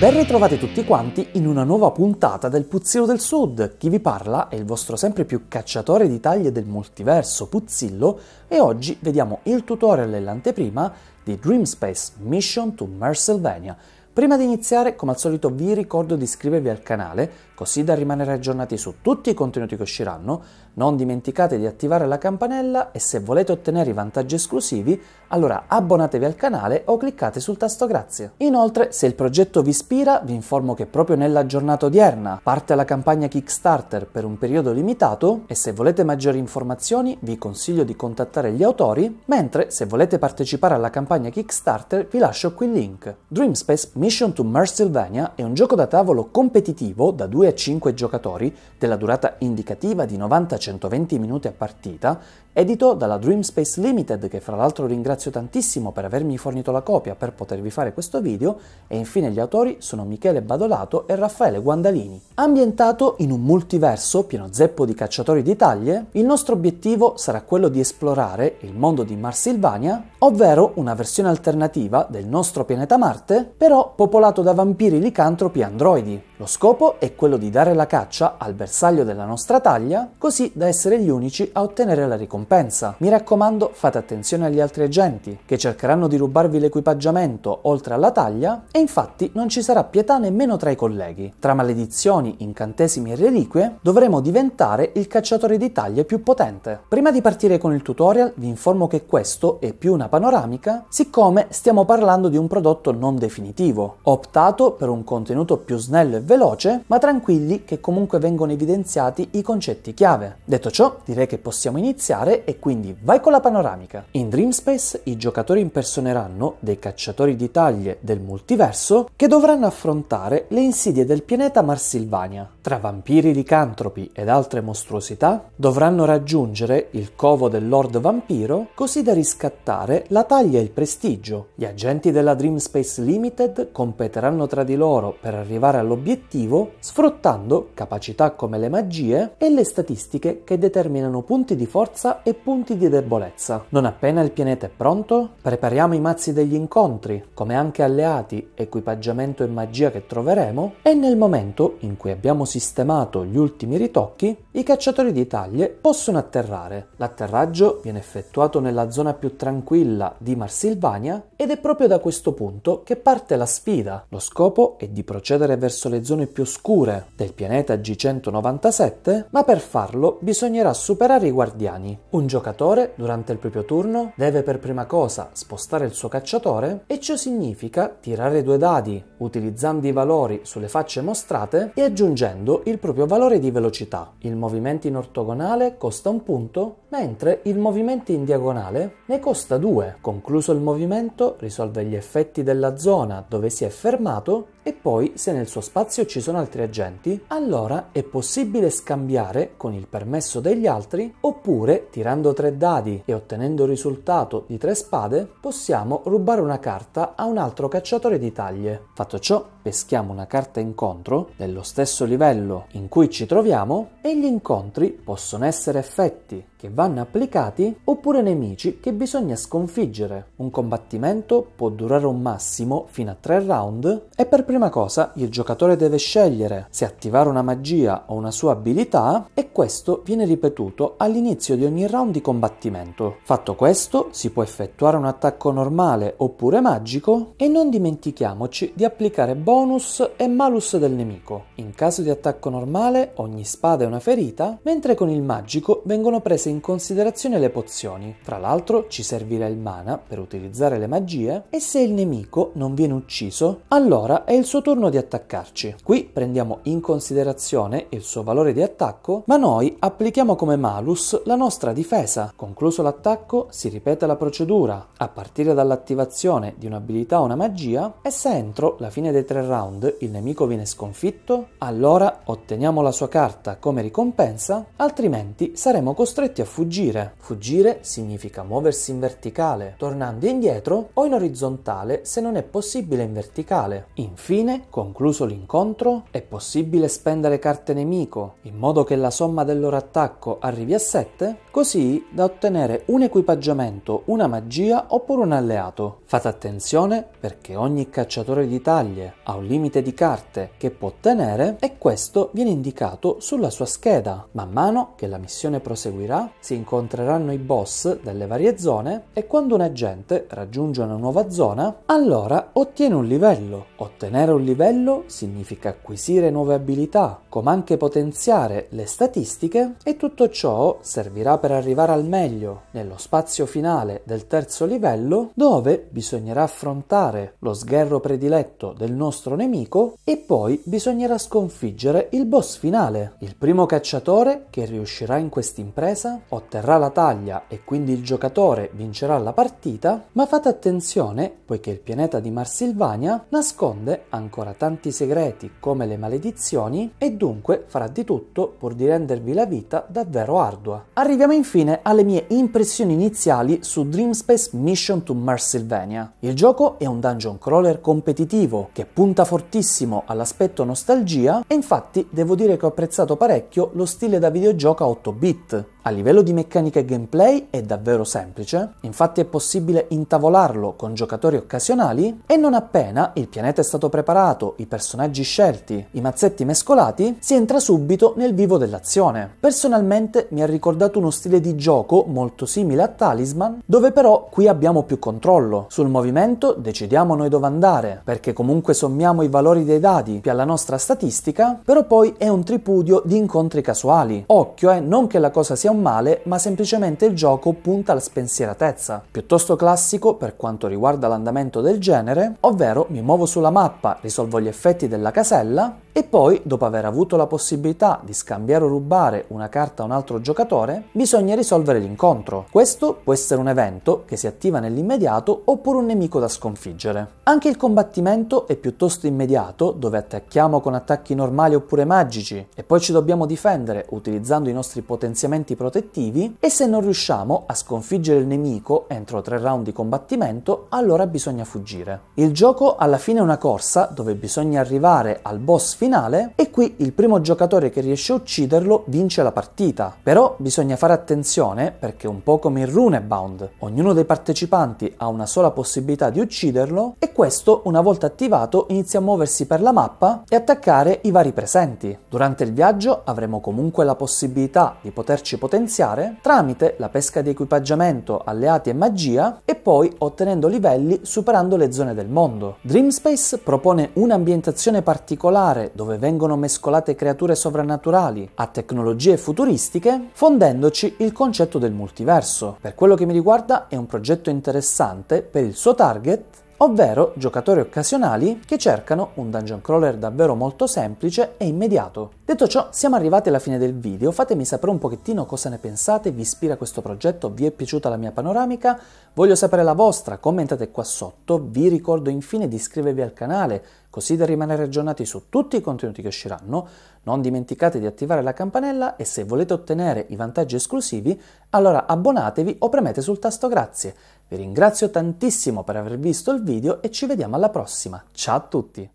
Ben ritrovati tutti quanti in una nuova puntata del Puzzillo del Sud. Chi vi parla è il vostro sempre più cacciatore di taglie del multiverso Puzzillo e oggi vediamo il tutorial e l'anteprima di Dreamspace Mission to Mersylvania. Prima di iniziare, come al solito, vi ricordo di iscrivervi al canale così ecco, da rimanere aggiornati su tutti i contenuti che usciranno, non dimenticate di attivare la campanella e se volete ottenere i vantaggi esclusivi, allora abbonatevi al canale o cliccate sul tasto grazie. Inoltre, se il progetto vi ispira, vi informo che proprio nella giornata odierna parte la campagna Kickstarter per un periodo limitato e se volete maggiori informazioni vi consiglio di contattare gli autori, mentre se volete partecipare alla campagna Kickstarter vi lascio qui il link. Dreamspace Mission to Mercilvania è un gioco da tavolo competitivo da due a 5 giocatori della durata indicativa di 90-120 minuti a partita, edito dalla Dreamspace Limited che fra l'altro ringrazio tantissimo per avermi fornito la copia per potervi fare questo video e infine gli autori sono Michele Badolato e Raffaele Guandalini. Ambientato in un multiverso pieno zeppo di cacciatori di taglie, il nostro obiettivo sarà quello di esplorare il mondo di Marsilvania, ovvero una versione alternativa del nostro pianeta Marte, però popolato da vampiri licantropi e androidi. Lo scopo è quello di dare la caccia al bersaglio della nostra taglia, così da essere gli unici a ottenere la ricompensa. Mi raccomando, fate attenzione agli altri agenti, che cercheranno di rubarvi l'equipaggiamento oltre alla taglia, e infatti non ci sarà pietà nemmeno tra i colleghi. Tra maledizioni, incantesimi e reliquie, dovremo diventare il cacciatore di taglie più potente. Prima di partire con il tutorial, vi informo che questo è più una panoramica, siccome stiamo parlando di un prodotto non definitivo. Ho optato per un contenuto più snello e veloce veloce, ma tranquilli che comunque vengono evidenziati i concetti chiave. Detto ciò, direi che possiamo iniziare e quindi vai con la panoramica. In Dream Space i giocatori impersoneranno dei cacciatori di taglie del multiverso che dovranno affrontare le insidie del pianeta Marsilvania tra vampiri licantropi ed altre mostruosità, dovranno raggiungere il covo del Lord Vampiro così da riscattare la taglia e il prestigio. Gli agenti della Dream Space Limited competeranno tra di loro per arrivare all'obiettivo sfruttando capacità come le magie e le statistiche che determinano punti di forza e punti di debolezza. Non appena il pianeta è pronto, prepariamo i mazzi degli incontri, come anche alleati, equipaggiamento e magia che troveremo, e nel momento in cui abbiamo sistemato gli ultimi ritocchi, i cacciatori di taglie possono atterrare. L'atterraggio viene effettuato nella zona più tranquilla di Marsilvania ed è proprio da questo punto che parte la sfida. Lo scopo è di procedere verso le zone più oscure del pianeta G197, ma per farlo bisognerà superare i guardiani. Un giocatore, durante il proprio turno, deve per prima cosa spostare il suo cacciatore e ciò significa tirare due dadi, utilizzando i valori sulle facce mostrate e aggiungendo diminuendo il proprio valore di velocità. Il movimento in ortogonale costa un punto, mentre il movimento in diagonale ne costa due. Concluso il movimento, risolve gli effetti della zona dove si è fermato e poi se nel suo spazio ci sono altri agenti, allora è possibile scambiare con il permesso degli altri oppure tirando tre dadi e ottenendo il risultato di tre spade possiamo rubare una carta a un altro cacciatore di taglie. Fatto ciò, peschiamo una carta incontro dello stesso livello livello in cui ci troviamo e gli incontri possono essere effetti che vanno applicati oppure nemici che bisogna sconfiggere. Un combattimento può durare un massimo fino a 3 round e per prima cosa il giocatore deve scegliere se attivare una magia o una sua abilità e questo viene ripetuto all'inizio di ogni round di combattimento. Fatto questo si può effettuare un attacco normale oppure magico e non dimentichiamoci di applicare bonus e malus del nemico. In caso di attacco normale ogni spada è una ferita, mentre con il magico vengono prese in considerazione le pozioni, tra l'altro ci servirà il mana per utilizzare le magie e se il nemico non viene ucciso, allora è il suo turno di attaccarci. Qui prendiamo in considerazione il suo valore di attacco, ma noi applichiamo come malus la nostra difesa. Concluso l'attacco si ripete la procedura, a partire dall'attivazione di un'abilità o una magia e se entro la fine dei tre round il nemico viene sconfitto, allora otteniamo la sua carta come ricompensa, altrimenti saremo costretti a fuggire. Fuggire significa muoversi in verticale, tornando indietro o in orizzontale se non è possibile in verticale. Infine, concluso l'incontro, è possibile spendere carte nemico, in modo che la somma del loro attacco arrivi a 7, così da ottenere un equipaggiamento, una magia oppure un alleato. Fate attenzione perché ogni cacciatore di taglie ha un limite di carte che può ottenere e questo viene indicato sulla sua scheda. Man mano che la missione proseguirà, si incontreranno i boss delle varie zone e quando un agente raggiunge una nuova zona, allora ottiene un livello. Ottenere un livello significa acquisire nuove abilità, come anche potenziare le statistiche e tutto ciò servirà per arrivare al meglio nello spazio finale del terzo livello dove bisognerà affrontare lo sgherro prediletto del nostro nemico e poi bisognerà sconfiggere il boss finale. Il primo cacciatore che riuscirà in quest'impresa otterrà la taglia e quindi il giocatore vincerà la partita, ma fate attenzione poiché il pianeta di Marsilvania nasconde ancora tanti segreti come le maledizioni e dunque farà di tutto pur di rendervi la vita davvero ardua. Arriviamo infine alle mie impressioni iniziali su Dream Space Mission to Marsilvania. Il gioco è un dungeon crawler competitivo che punta fortissimo all'aspetto nostalgia e infatti devo dire che ho apprezzato parecchio lo stile da videogioco a 8 bit. A livello di meccanica e gameplay è davvero semplice, infatti è possibile intavolarlo con giocatori occasionali e non appena il pianeta è stato preparato, i personaggi scelti, i mazzetti mescolati, si entra subito nel vivo dell'azione. Personalmente mi ha ricordato uno stile di gioco molto simile a Talisman, dove però qui abbiamo più controllo. Sul movimento decidiamo noi dove andare, perché comunque sommiamo i valori dei dadi più alla nostra statistica, però poi è un tripudio di incontri casuali. Occhio, eh, non che la cosa sia sia un male, ma semplicemente il gioco punta alla spensieratezza, piuttosto classico per quanto riguarda l'andamento del genere, ovvero mi muovo sulla mappa, risolvo gli effetti della casella e poi, dopo aver avuto la possibilità di scambiare o rubare una carta a un altro giocatore, bisogna risolvere l'incontro. Questo può essere un evento che si attiva nell'immediato oppure un nemico da sconfiggere. Anche il combattimento è piuttosto immediato, dove attacchiamo con attacchi normali oppure magici e poi ci dobbiamo difendere utilizzando i nostri potenziamenti protettivi e se non riusciamo a sconfiggere il nemico entro tre round di combattimento, allora bisogna fuggire. Il gioco alla fine è una corsa dove bisogna arrivare al boss finale e qui il primo giocatore che riesce a ucciderlo vince la partita. Però bisogna fare attenzione perché un po' come in Runebound, ognuno dei partecipanti ha una sola possibilità di ucciderlo e questo una volta attivato inizia a muoversi per la mappa e attaccare i vari presenti. Durante il viaggio avremo comunque la possibilità di poterci potenziare tramite la pesca di equipaggiamento, alleati e magia e poi ottenendo livelli superando le zone del mondo. Dreamspace propone un'ambientazione particolare dove vengono mescolate creature sovrannaturali a tecnologie futuristiche, fondendoci il concetto del multiverso. Per quello che mi riguarda è un progetto interessante per il suo target ovvero giocatori occasionali che cercano un dungeon crawler davvero molto semplice e immediato. Detto ciò, siamo arrivati alla fine del video, fatemi sapere un pochettino cosa ne pensate, vi ispira questo progetto, vi è piaciuta la mia panoramica, voglio sapere la vostra, commentate qua sotto, vi ricordo infine di iscrivervi al canale, così da rimanere aggiornati su tutti i contenuti che usciranno, non dimenticate di attivare la campanella e se volete ottenere i vantaggi esclusivi, allora abbonatevi o premete sul tasto grazie. Vi ringrazio tantissimo per aver visto il video e ci vediamo alla prossima. Ciao a tutti!